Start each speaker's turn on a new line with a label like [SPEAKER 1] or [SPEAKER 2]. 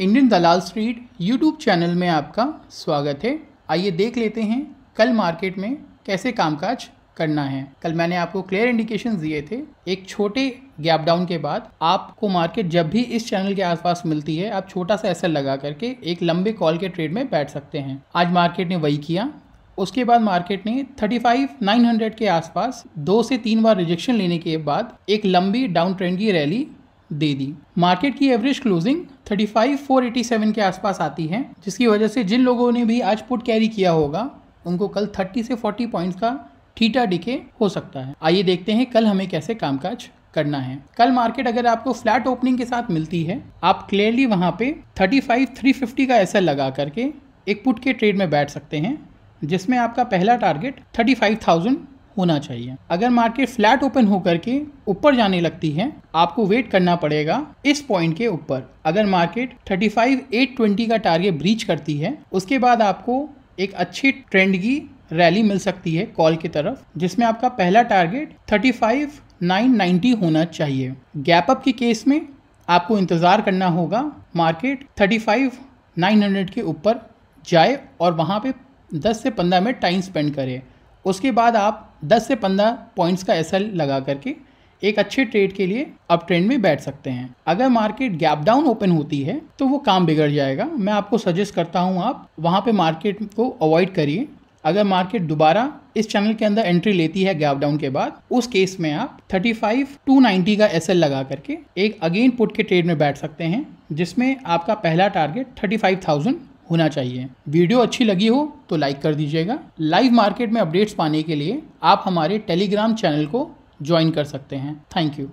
[SPEAKER 1] Indian Dalal street YouTube channel में आपका स्वागत है आइए देख लेते हैं कल मार्केट में कैसे कामकाज करना है कल मैंने आपको क्लियर इंडिकेशन दिए थे एक छोटे गैप डाउन के बाद आपको मार्केट जब भी इस चैनल के आसपास मिलती है आप छोटा सा ऐसा लगा करके एक लंबे कॉल के ट्रेड में बैठ सकते हैं आज मार्केट ने वही किया उसके बाद मार्केट ने 35900 के आसपास दो से तीन बार रिजेक्शन लेने के बाद एक लंबी डाउन ट्रेंड की रैली दे दी मार्केट की एवरेज क्लोजिंग 35,487 के आसपास आती है जिसकी वजह से जिन लोगों ने भी आज पुट कैरी किया होगा उनको कल 30 से 40 पॉइंट्स का ठीटा डिके हो सकता है आइए देखते हैं कल हमें कैसे कामकाज करना है कल मार्केट अगर आपको फ्लैट ओपनिंग के साथ मिलती है आप क्लियरली वहाँ पे थ्री फिफ्टी का ऐसा लगा करके एक पुट के ट्रेड में बैठ सकते हैं जिसमें आपका पहला टारगेट 35,000 होना चाहिए अगर मार्केट फ्लैट ओपन होकर के ऊपर जाने लगती है आपको वेट करना पड़ेगा इस पॉइंट के ऊपर अगर मार्केट 35,820 का टारगेट ब्रीच करती है उसके बाद आपको एक अच्छी ट्रेंड की रैली मिल सकती है कॉल की तरफ जिसमें आपका पहला टारगेट 35,990 होना चाहिए गैप अप के केस में आपको इंतज़ार करना होगा मार्केट 35,900 के ऊपर जाए और वहाँ पे 10 से 15 मिनट टाइम स्पेंड करे उसके बाद आप 10 से 15 पॉइंट्स का एस लगा करके एक अच्छे ट्रेड के लिए अप ट्रेंड में बैठ सकते हैं अगर मार्केट गैप डाउन ओपन होती है तो वो काम बिगड़ जाएगा मैं आपको सजेस्ट करता हूँ आप वहाँ पर मार्केट को अवॉइड करिए अगर मार्केट दोबारा इस चैनल के अंदर एंट्री लेती है गैप डाउन के बाद उस केस में आप 35 290 का एस लगा करके एक अगेन पुट के ट्रेड में बैठ सकते हैं जिसमें आपका पहला टारगेट 35,000 होना चाहिए वीडियो अच्छी लगी हो तो लाइक कर दीजिएगा लाइव मार्केट में अपडेट्स पाने के लिए आप हमारे टेलीग्राम चैनल को ज्वाइन कर सकते हैं थैंक यू